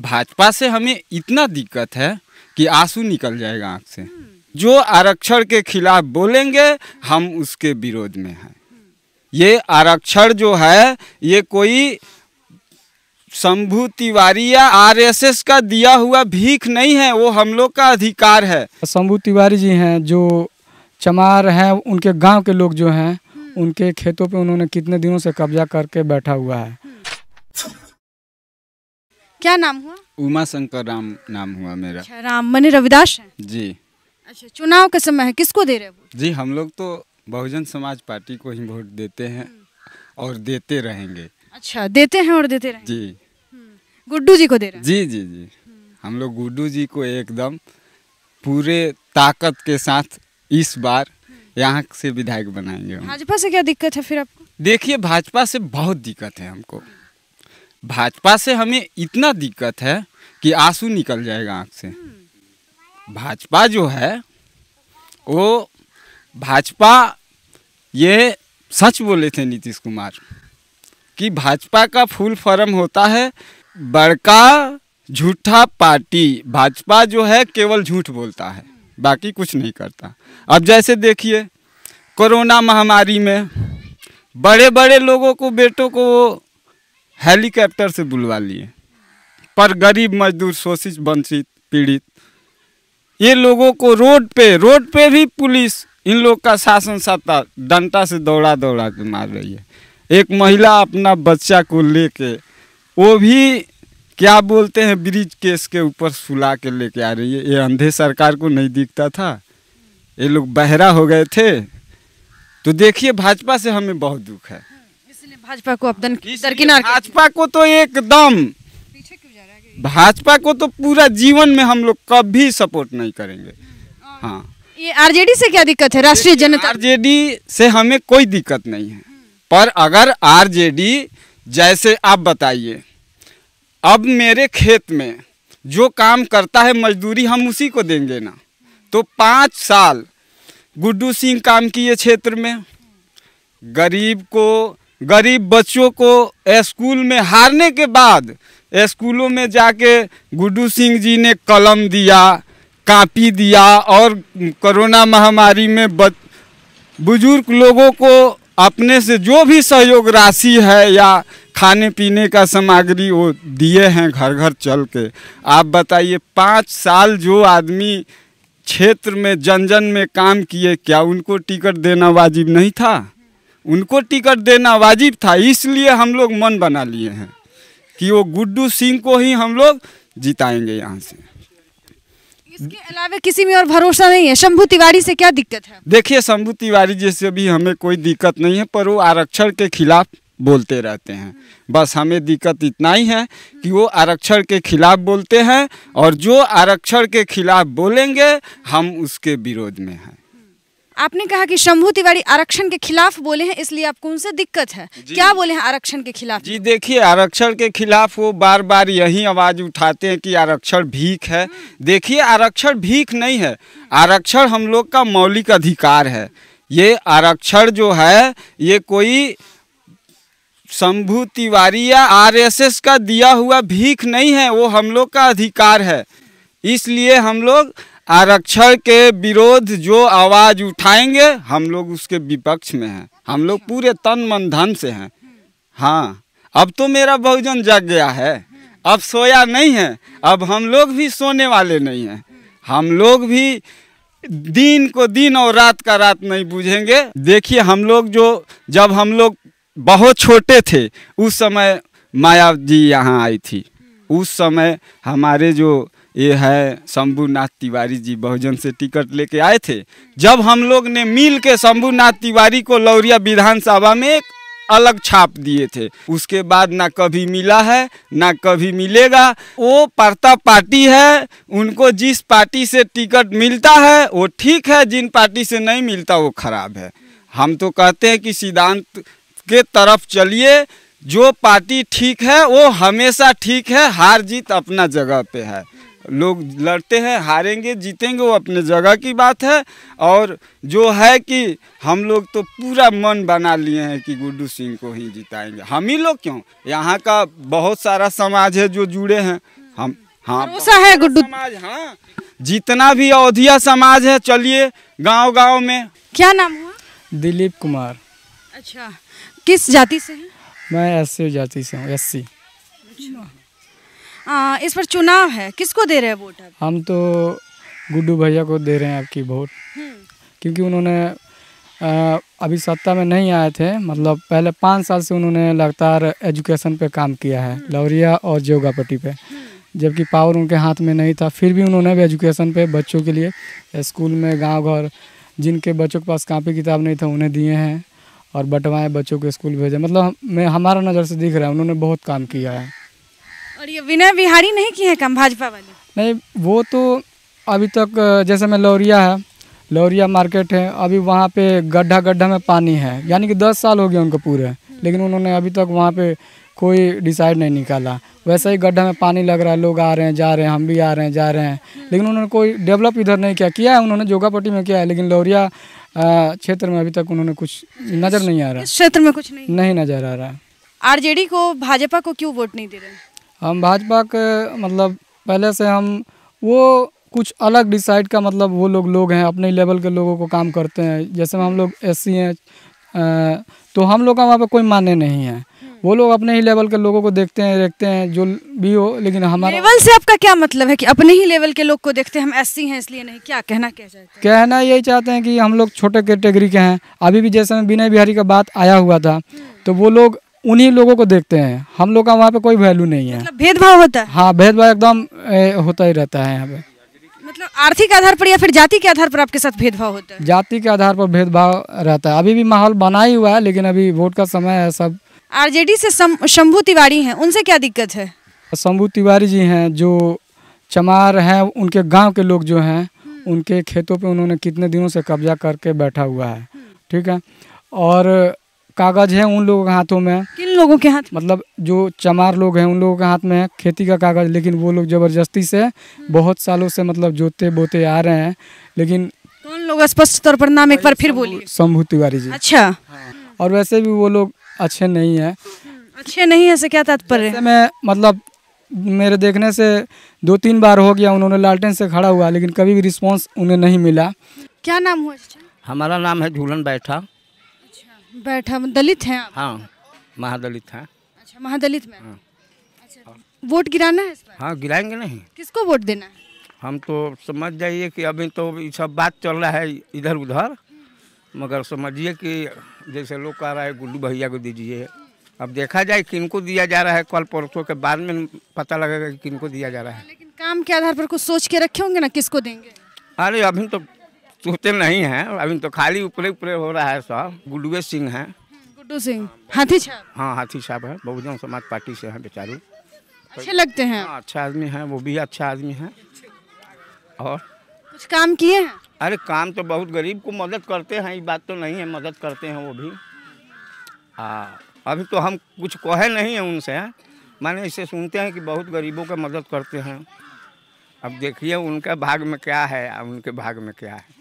भाजपा से हमें इतना दिक्कत है कि आंसू निकल जाएगा आँख से जो आरक्षण के खिलाफ बोलेंगे हम उसके विरोध में हैं ये आरक्षण जो है ये कोई शंभू तिवारी या आर का दिया हुआ भीख नहीं है वो हम लोग का अधिकार है शंभु तिवारी जी हैं जो चमार हैं उनके गांव के लोग जो हैं हम्म। उनके खेतों पे उन्होंने कितने दिनों से कब्जा करके बैठा हुआ है क्या नाम हुआ उमा शंकर राम नाम हुआ मेरा अच्छा राम मने रविदास जी अच्छा चुनाव का समय है किसको दे रहे हो जी हम लोग तो बहुजन समाज पार्टी को ही वोट देते हैं हम्म। और देते रहेंगे अच्छा देते हैं और देते रहेंगे जी हम्म। गुड्डू जी को दे रहे हैं जी जी जी हम्म। हम लोग गुड्डू जी को एकदम पूरे ताकत के साथ इस बार यहाँ से विधायक बनाएंगे भाजपा से क्या दिक्कत है फिर आपको देखिए भाजपा से बहुत दिक्कत है हमको भाजपा से हमें इतना दिक्कत है कि आंसू निकल जाएगा आँख से भाजपा जो है वो भाजपा ये सच बोले थे नीतीश कुमार कि भाजपा का फुल फॉर्म होता है बड़का झूठा पार्टी भाजपा जो है केवल झूठ बोलता है बाकी कुछ नहीं करता अब जैसे देखिए कोरोना महामारी में बड़े बड़े लोगों को बेटों को हेलीकॉप्टर से बुलवा लिए पर गरीब मजदूर शोषित वंचित पीड़ित ये लोगों को रोड पे रोड पे भी पुलिस इन लोग का शासन सत्ता डंटा से दौड़ा दौड़ा के मार रही है एक महिला अपना बच्चा को लेके वो भी क्या बोलते हैं ब्रिज केस के ऊपर सुला के लेके आ रही है ये अंधे सरकार को नहीं दिखता था ये लोग बहरा हो गए थे तो देखिए भाजपा से हमें बहुत दुख है भाजपा को अपन दरकिनार भाजपा को तो एकदम पीछे क्यों जा रहा है भाजपा को तो पूरा जीवन में हम लोग कभी सपोर्ट नहीं करेंगे हाँ ये आरजेडी से क्या दिक्कत है राष्ट्रीय जनता आरजेडी से हमें कोई दिक्कत नहीं है हम्म। पर अगर आरजेडी जैसे आप बताइए अब मेरे खेत में जो काम करता है मजदूरी हम उसी को देंगे ना तो पाँच साल गुड्डू सिंह काम किए क्षेत्र में गरीब को गरीब बच्चों को स्कूल में हारने के बाद स्कूलों में जाके गुड्डू सिंह जी ने कलम दिया कापी दिया और कोरोना महामारी में बुजुर्ग लोगों को अपने से जो भी सहयोग राशि है या खाने पीने का सामग्री वो दिए हैं घर घर चल के आप बताइए पाँच साल जो आदमी क्षेत्र में जन जन में काम किए क्या उनको टिकट देना वाजिब नहीं था उनको टिकट देना वाजिब था इसलिए हम लोग मन बना लिए हैं कि वो गुड्डू सिंह को ही हम लोग जिताएंगे यहाँ से इसके अलावा किसी में और भरोसा नहीं है शंभू तिवारी से क्या दिक्कत है देखिए शंभू तिवारी जी से भी हमें कोई दिक्कत नहीं है पर वो आरक्षण के खिलाफ बोलते रहते हैं बस हमें दिक्कत इतना ही है कि वो आरक्षण के खिलाफ बोलते हैं और जो आरक्षण के खिलाफ बोलेंगे हम उसके विरोध में हैं आपने कहा कि शंभु तिवारी आरक्षण के खिलाफ बोले हैं इसलिए आपको उनसे दिक्कत है क्या बोले हैं आरक्षण के खिलाफ जी देखिए आरक्षण के खिलाफ वो बार बार यही आवाज उठाते हैं कि आरक्षण भीख है हम्म। देखिए आरक्षण भीख नहीं है आरक्षण हम लोग का मौलिक अधिकार है ये आरक्षण जो है ये कोई शंभु तिवारी या आर का दिया हुआ भीख नहीं है वो हम लोग का अधिकार है इसलिए हम लोग आरक्षण के विरोध जो आवाज़ उठाएंगे हम लोग उसके विपक्ष में हैं हम लोग अच्छा। पूरे तन मन धन से हैं हाँ अब तो मेरा बहुजन जग गया है अब सोया नहीं है अब हम लोग भी सोने वाले नहीं हैं हम लोग भी दिन को दिन और रात का रात नहीं बुझेंगे देखिए हम लोग जो जब हम लोग बहुत छोटे थे उस समय माया जी यहाँ आई थी उस समय हमारे जो ये है नाथ तिवारी जी बहुजन से टिकट लेके आए थे जब हम लोग ने मिल के शंभूनाथ तिवारी को लौरिया विधानसभा में एक अलग छाप दिए थे उसके बाद ना कभी मिला है ना कभी मिलेगा वो परता पार्टी है उनको जिस पार्टी से टिकट मिलता है वो ठीक है जिन पार्टी से नहीं मिलता वो खराब है हम तो कहते हैं कि सिद्धांत के तरफ चलिए जो पार्टी ठीक है वो हमेशा ठीक है हार जीत अपना जगह पे है लोग लड़ते हैं हारेंगे जीतेंगे वो अपने जगह की बात है और जो है कि हम लोग तो पूरा मन बना लिए हैं कि गुड्डू सिंह को ही जिताएंगे हम ही लोग क्यों यहाँ का बहुत सारा समाज है जो जुड़े हैं हम हाँ है गुड्डू समाज हाँ जितना भी अवधिया समाज है चलिए गांव गांव में क्या नाम हुआ दिलीप कुमार अच्छा किस जाति से हैं मैं एस जाति से हूँ एस आ, इस पर चुनाव है किसको दे रहे हैं वोट हम तो गुड्डू भैया को दे रहे हैं आपकी वोट हम्म। क्योंकि उन्होंने आ, अभी सत्ता में नहीं आए थे मतलब पहले पाँच साल से उन्होंने लगातार एजुकेशन पे काम किया है हम्म। लौरिया और जोगापट्टी पे हम्म। जबकि पावर उनके हाथ में नहीं था फिर भी उन्होंने भी एजुकेशन पे बच्चों के लिए स्कूल में गांव घर जिनके बच्चों के पास कापी किताब नहीं था उन्हें दिए हैं और बंटवाएँ बच्चों को स्कूल भेजे मतलब मैं हमारा नज़र से दिख रहा है उन्होंने बहुत काम किया है और ये विनय बिहारी नहीं किए है कम भाजपा वाले नहीं वो तो अभी तक जैसे मैं लौरिया है लौरिया मार्केट है अभी वहाँ पे गड्ढा गड्ढा में पानी है यानी कि दस साल हो गए उनको पूरे लेकिन उन्होंने अभी तक वहाँ पे कोई डिसाइड नहीं निकाला वैसे ही गड्ढा में पानी लग रहा है लोग आ रहे हैं जा रहे हैं हम भी आ रहे हैं जा रहे हैं लेकिन उन्होंने कोई डेवलप इधर नहीं किया किया है उन्होंने जोगापट्टी में किया है लेकिन लौरिया क्षेत्र में अभी तक उन्होंने कुछ नज़र नहीं आ रहा क्षेत्र में कुछ नहीं नहीं नज़र आ रहा है आरजेडी को भाजपा को क्यों वोट नहीं दे रहे हम भाजपा के मतलब पहले से हम वो कुछ अलग डिसाइड का मतलब वो लोग लोग हैं अपने लेवल के लोगों को काम करते हैं जैसे हम लोग एस हैं तो हम लोग का वहाँ पर कोई मान्य नहीं है वो लोग अपने ही लेवल के लोगों को देखते हैं देखते हैं जो भी हो लेकिन हमारे लेवल से आपका क्या मतलब है कि अपने ही लेवल के लोग को देखते हैं हम एस हैं इसलिए नहीं क्या कहना क्या चाहते हैं कहना यही चाहते हैं कि हम लोग छोटे कैटेगरी के हैं अभी भी जैसे विनय बिहारी का बात आया हुआ था तो वो लोग उन्हीं लोगों को देखते हैं हम लोग का वहाँ पे कोई वैल्यू नहीं है मतलब भेदभाव होता है हाँ भेदभाव एकदम होता ही रहता है यहाँ पे मतलब आर्थिक आधार पर या फिर जाति के आधार पर आपके साथ भेदभाव होता है जाति के आधार पर भेदभाव रहता है अभी भी माहौल बना ही हुआ है लेकिन अभी वोट का समय है सब आर डी से शंभू तिवारी हैं उनसे क्या दिक्कत है शंभू तिवारी जी हैं जो चमार हैं उनके गाँव के लोग जो हैं हम्म। उनके खेतों पे उन्होंने कितने दिनों से कब्जा करके बैठा हुआ है ठीक है और कागज है उन लोगों के हाथों में किन लोगों के हाथ मतलब जो चमार लोग हैं उन लोगों के हाथ में है खेती का कागज लेकिन वो लोग जबरदस्ती से हम्म। बहुत सालों से मतलब जोते बोते आ रहे हैं लेकिन कौन लोग स्पष्ट तौर पर नाम एक बार फिर बोलिए शंभू तिवारी जी अच्छा हाँ। और वैसे भी वो लोग अच्छे नहीं है हम्म, अच्छे नहीं है से क्या तात्पर्य मैं मतलब मेरे देखने से दो तीन बार हो गया उन्होंने लालटेन से खड़ा हुआ लेकिन कभी भी रिस्पॉन्स उन्हें नहीं मिला क्या नाम हुआ हमारा नाम है झूलन बैठा बैठा दलित हैं आप हाँ महादलित हैं अच्छा महादलित में हाँ। अच्छा वोट गिराना है इस बार हाँ गिराएंगे नहीं किसको वोट देना है हम तो समझ जाइए कि अभी तो ये सब बात चल रहा है इधर उधर मगर समझिए कि जैसे लोग कह रहा है गुड्डू भैया को दीजिए अब देखा जाए किनको दिया जा रहा है कल परसों के बाद में पता लगेगा कि किनको दिया जा रहा है लेकिन काम के आधार पर कुछ सोच के रखे होंगे ना किसको देंगे अरे अभी तो सोते नहीं है अभी तो खाली ऊपरे ऊपरे हो रहा है सब गुडुए सिंह हैं गुड्डू सिंह हाथी छाप हाँ हाथी छाप है बहुजन समाज पार्टी से हैं बेचारू अच्छे लगते हैं हाँ, अच्छा आदमी है वो भी अच्छा आदमी है और कुछ काम किए हैं अरे काम तो बहुत गरीब को मदद करते हैं ये बात तो नहीं है मदद करते हैं वो भी आ, हाँ, अभी तो हम कुछ कहे नहीं है उनसे मैंने इसे सुनते हैं कि बहुत गरीबों का मदद करते हैं अब देखिए उनके भाग में क्या है उनके भाग में क्या है